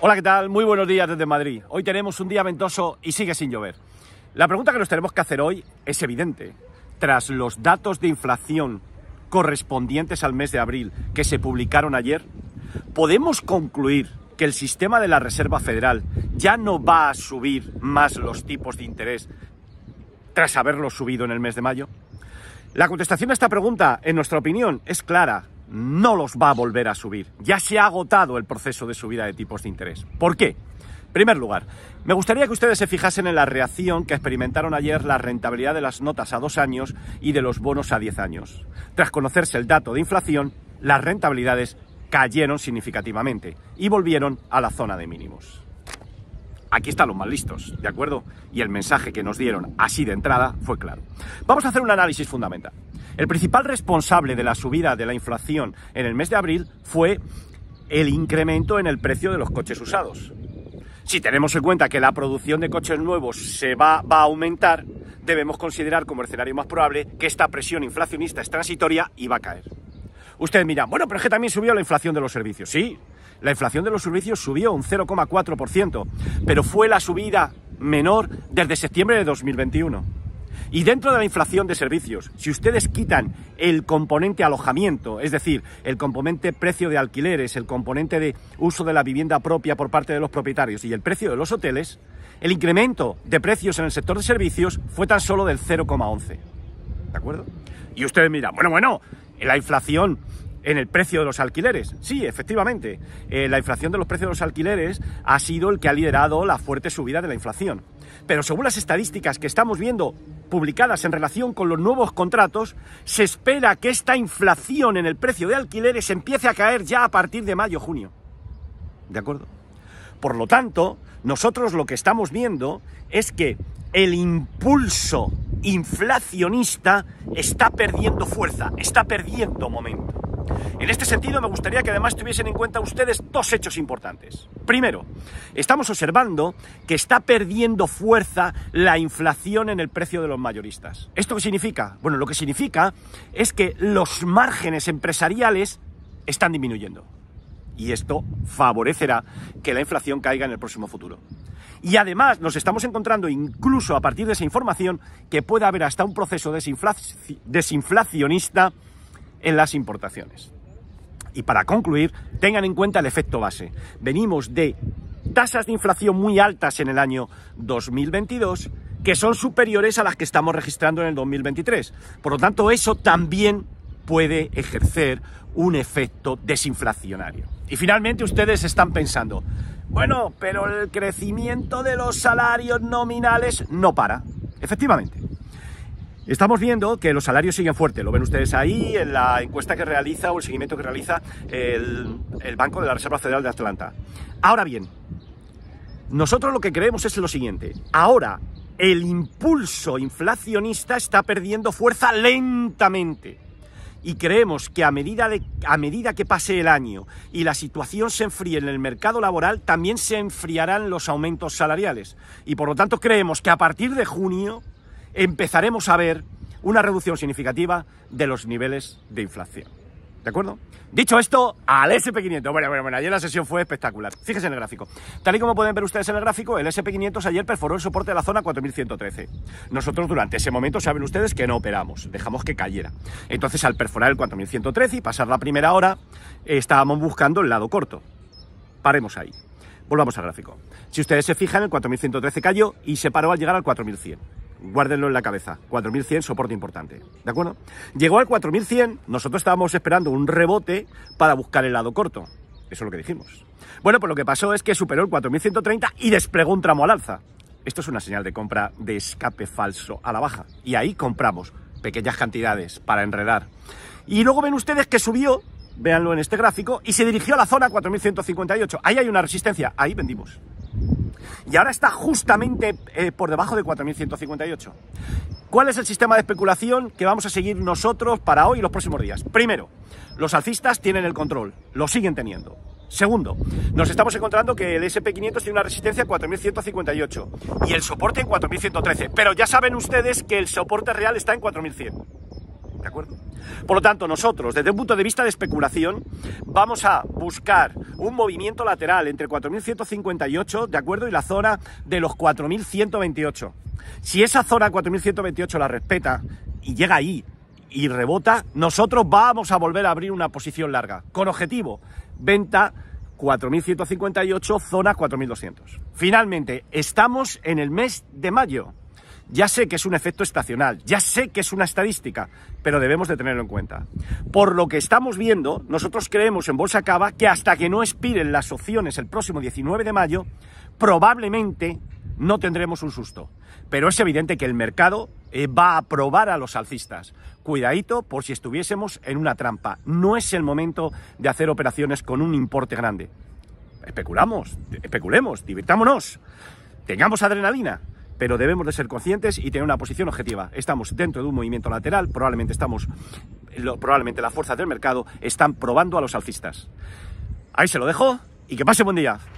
Hola, ¿qué tal? Muy buenos días desde Madrid. Hoy tenemos un día ventoso y sigue sin llover. La pregunta que nos tenemos que hacer hoy es evidente. Tras los datos de inflación correspondientes al mes de abril que se publicaron ayer, podemos concluir que el sistema de la Reserva Federal ya no va a subir más los tipos de interés tras haberlo subido en el mes de mayo. La contestación a esta pregunta, en nuestra opinión, es clara no los va a volver a subir. Ya se ha agotado el proceso de subida de tipos de interés. ¿Por qué? En primer lugar, me gustaría que ustedes se fijasen en la reacción que experimentaron ayer la rentabilidad de las notas a dos años y de los bonos a diez años. Tras conocerse el dato de inflación, las rentabilidades cayeron significativamente y volvieron a la zona de mínimos. Aquí están los más listos, ¿de acuerdo? Y el mensaje que nos dieron así de entrada fue claro. Vamos a hacer un análisis fundamental. El principal responsable de la subida de la inflación en el mes de abril fue el incremento en el precio de los coches usados. Si tenemos en cuenta que la producción de coches nuevos se va, va a aumentar, debemos considerar como escenario más probable que esta presión inflacionista es transitoria y va a caer. Ustedes miran, bueno, pero es que también subió la inflación de los servicios. Sí, la inflación de los servicios subió un 0,4%, pero fue la subida menor desde septiembre de 2021. Y dentro de la inflación de servicios, si ustedes quitan el componente alojamiento, es decir, el componente precio de alquileres, el componente de uso de la vivienda propia por parte de los propietarios y el precio de los hoteles, el incremento de precios en el sector de servicios fue tan solo del 0,11. ¿De acuerdo? Y ustedes miran, bueno, bueno, la inflación en el precio de los alquileres. Sí, efectivamente, eh, la inflación de los precios de los alquileres ha sido el que ha liderado la fuerte subida de la inflación. Pero según las estadísticas que estamos viendo publicadas en relación con los nuevos contratos, se espera que esta inflación en el precio de alquileres empiece a caer ya a partir de mayo-junio. ¿De acuerdo? Por lo tanto, nosotros lo que estamos viendo es que el impulso inflacionista está perdiendo fuerza, está perdiendo momento. En este sentido, me gustaría que además tuviesen en cuenta ustedes dos hechos importantes. Primero, estamos observando que está perdiendo fuerza la inflación en el precio de los mayoristas. ¿Esto qué significa? Bueno, lo que significa es que los márgenes empresariales están disminuyendo. Y esto favorecerá que la inflación caiga en el próximo futuro. Y además nos estamos encontrando incluso a partir de esa información que puede haber hasta un proceso desinflacionista en las importaciones. Y para concluir, tengan en cuenta el efecto base. Venimos de tasas de inflación muy altas en el año 2022 que son superiores a las que estamos registrando en el 2023. Por lo tanto, eso también puede ejercer un efecto desinflacionario. Y finalmente ustedes están pensando, bueno, pero el crecimiento de los salarios nominales no para. Efectivamente, Estamos viendo que los salarios siguen fuerte, lo ven ustedes ahí en la encuesta que realiza o el seguimiento que realiza el, Banco de la Reserva Federal de Atlanta. Ahora bien, nosotros lo que creemos es lo siguiente. Ahora el impulso inflacionista está perdiendo fuerza lentamente. Y creemos que a medida, de, a medida que pase el año y la situación se enfríe en el mercado laboral, también se enfriarán los aumentos salariales. Y por lo tanto creemos que a partir de junio empezaremos a ver una reducción significativa de los niveles de inflación. ¿De acuerdo? Dicho esto, al SP500. Bueno, bueno, bueno, ayer la sesión fue espectacular. Fíjense en el gráfico. Tal y como pueden ver ustedes en el gráfico, el SP500 ayer perforó el soporte de la zona 4113. Nosotros durante ese momento saben ustedes que no operamos, dejamos que cayera. Entonces, al perforar el 4113 y pasar la primera hora, estábamos buscando el lado corto. Paremos ahí. Volvamos al gráfico. Si ustedes se fijan, el 4113 cayó y se paró al llegar al 4100 guárdenlo en la cabeza. 4100, soporte importante. ¿De acuerdo? Llegó al 4100, nosotros estábamos esperando un rebote para buscar el lado corto. Eso es lo que dijimos. Bueno, pues lo que pasó es que superó el 4130 y desplegó un tramo al alza. Esto es una señal de compra de escape falso a la baja. Y ahí compramos pequeñas cantidades para enredar. Y luego ven ustedes que subió, véanlo en este gráfico, y se dirigió a la zona 4158. Ahí hay una resistencia, ahí vendimos y ahora está justamente eh, por debajo de 4.158. ¿Cuál es el sistema de especulación que vamos a seguir nosotros para hoy y los próximos días? Primero, los alcistas tienen el control, lo siguen teniendo. Segundo, nos estamos encontrando que el SP500 tiene una resistencia 4.158 y el soporte en 4.113, pero ya saben ustedes que el soporte real está en 4.100 acuerdo? Por lo tanto, nosotros, desde un punto de vista de especulación, vamos a buscar un movimiento lateral entre 4.158, ¿de acuerdo? Y la zona de los 4.128. Si esa zona 4.128 la respeta y llega ahí y rebota, nosotros vamos a volver a abrir una posición larga, con objetivo, venta 4.158, zona 4.200. Finalmente, estamos en el mes de mayo. Ya sé que es un efecto estacional, ya sé que es una estadística, pero debemos de tenerlo en cuenta. Por lo que estamos viendo, nosotros creemos en Bolsa Cava que hasta que no expiren las opciones el próximo 19 de mayo, probablemente no tendremos un susto. Pero es evidente que el mercado eh, va a probar a los alcistas. Cuidadito por si estuviésemos en una trampa. No es el momento de hacer operaciones con un importe grande. Especulamos, especulemos, divirtámonos, tengamos adrenalina pero debemos de ser conscientes y tener una posición objetiva. Estamos dentro de un movimiento lateral, probablemente estamos, probablemente las fuerzas del mercado están probando a los alcistas. Ahí se lo dejo y que pase buen día.